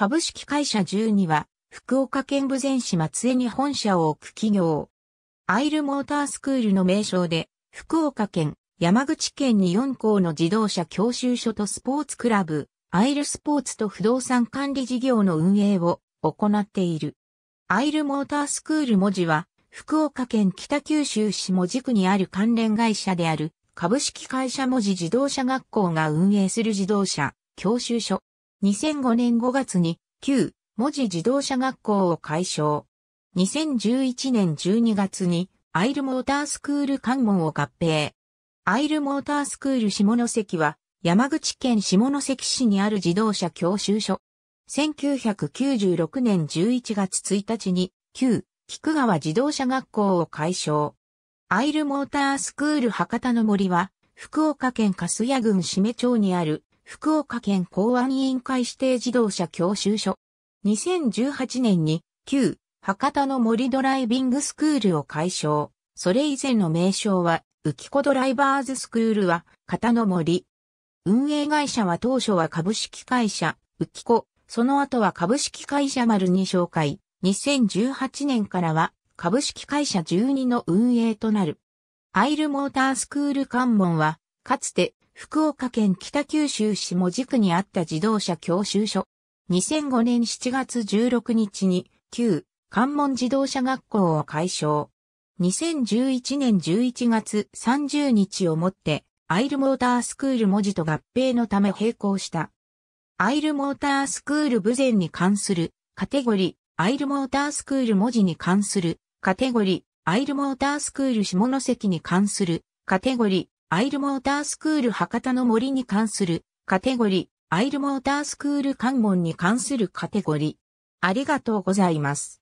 株式会社12は、福岡県豊前市松江に本社を置く企業。アイルモータースクールの名称で、福岡県、山口県に4校の自動車教習所とスポーツクラブ、アイルスポーツと不動産管理事業の運営を行っている。アイルモータースクール文字は、福岡県北九州市文字区にある関連会社である、株式会社文字自動車学校が運営する自動車、教習所、2005年5月に旧文字自動車学校を解消。2011年12月にアイルモータースクール関門を合併。アイルモータースクール下関は山口県下関市にある自動車教習所。1996年11月1日に旧菊川自動車学校を解消。アイルモータースクール博多の森は福岡県粕屋郡締町にある福岡県公安委員会指定自動車教習所。2018年に旧博多の森ドライビングスクールを解消。それ以前の名称は浮子ドライバーズスクールは型の森。運営会社は当初は株式会社浮子、その後は株式会社丸に紹介。2018年からは株式会社12の運営となる。アイルモータースクール関門は、かつて福岡県北九州市門司区にあった自動車教習所。2005年7月16日に、旧関門自動車学校を解消。2011年11月30日をもって、アイルモータースクール文字と合併のため並行した。アイルモータースクール部前に関するカテゴリー、アイルモータースクール文字に関するカテゴリー、アイルモータースクール下関に関するカテゴリー、アイルモータースクール博多の森に関するカテゴリー、アイルモータースクール関門に関するカテゴリー。ありがとうございます。